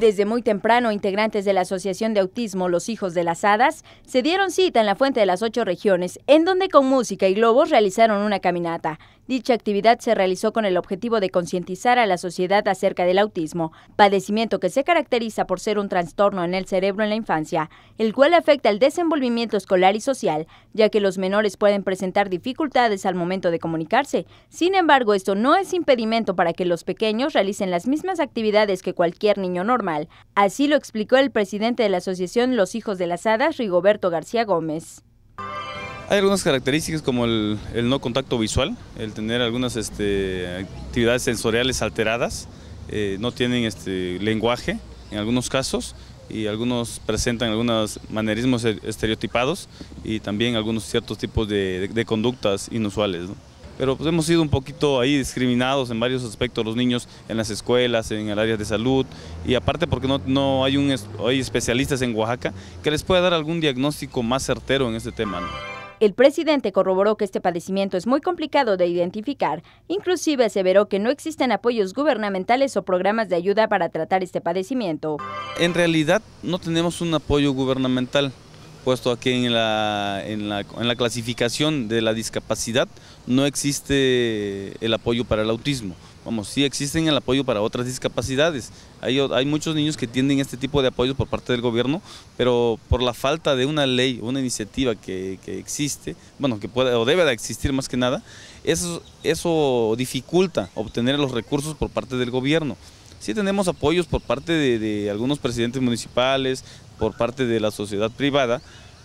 Desde muy temprano, integrantes de la Asociación de Autismo Los Hijos de las Hadas se dieron cita en la Fuente de las Ocho Regiones, en donde con música y globos realizaron una caminata. Dicha actividad se realizó con el objetivo de concientizar a la sociedad acerca del autismo, padecimiento que se caracteriza por ser un trastorno en el cerebro en la infancia, el cual afecta el desenvolvimiento escolar y social, ya que los menores pueden presentar dificultades al momento de comunicarse. Sin embargo, esto no es impedimento para que los pequeños realicen las mismas actividades que cualquier niño normal. Así lo explicó el presidente de la Asociación Los Hijos de las Hadas, Rigoberto García Gómez. Hay algunas características como el, no contacto visual, el tener algunas este, actividades sensoriales alteradas, eh, no tienen este, lenguaje en algunos casos y algunos presentan algunos manerismos e, estereotipados y también algunos ciertos tipos de, conductas inusuales. Pero pues, hemos sido un poquito ahí discriminados en varios aspectos los niños en las escuelas, en el área de salud y aparte porque no, hay, un, hay especialistas en Oaxaca que les pueda dar algún diagnóstico más certero en este tema. El presidente corroboró que este padecimiento es muy complicado de identificar, inclusive aseveró que no existen apoyos gubernamentales o programas de ayuda para tratar este padecimiento. En realidad no tenemos un apoyo gubernamental, puesto aquí en la, en la clasificación de la discapacidad no existe el apoyo para el autismo. Vamos, sí existen el apoyo para otras discapacidades. Hay, muchos niños que tienen este tipo de apoyos por parte del gobierno, pero por la falta de una ley, una iniciativa que, existe, bueno, que puede o debe de existir más que nada, eso, eso dificulta obtener los recursos por parte del gobierno. Sí tenemos apoyos por parte de algunos presidentes municipales, por parte de la sociedad privada,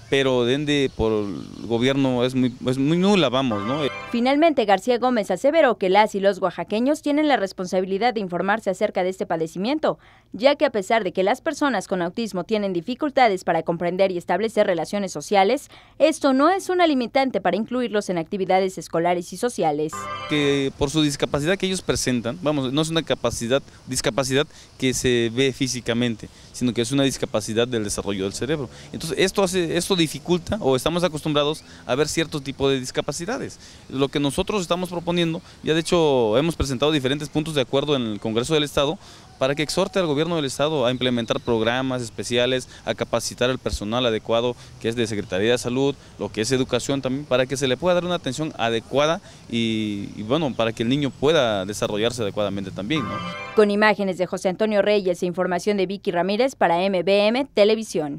pero dende por el gobierno es muy, muy nula, vamos, ¿no? Finalmente, García Gómez aseveró que las y los oaxaqueños tienen la responsabilidad de informarse acerca de este padecimiento, ya que a pesar de que las personas con autismo tienen dificultades para comprender y establecer relaciones sociales, esto no es una limitante para incluirlos en actividades escolares y sociales. Que por su discapacidad que ellos presentan, vamos, no es una capacidad, discapacidad que se ve físicamente, sino que es una discapacidad del desarrollo del cerebro. Entonces, esto hace esto dificulta o estamos acostumbrados a ver cierto tipo de discapacidades. Lo que nosotros estamos proponiendo, ya de hecho hemos presentado diferentes puntos de acuerdo en el Congreso del Estado para que exhorte al gobierno del Estado a implementar programas especiales, a capacitar al personal adecuado que es de Secretaría de Salud, lo que es educación también, para que se le pueda dar una atención adecuada y, bueno, para que el niño pueda desarrollarse adecuadamente también. Con imágenes de José Antonio Reyes e información de Vicky Ramírez para MBM Televisión.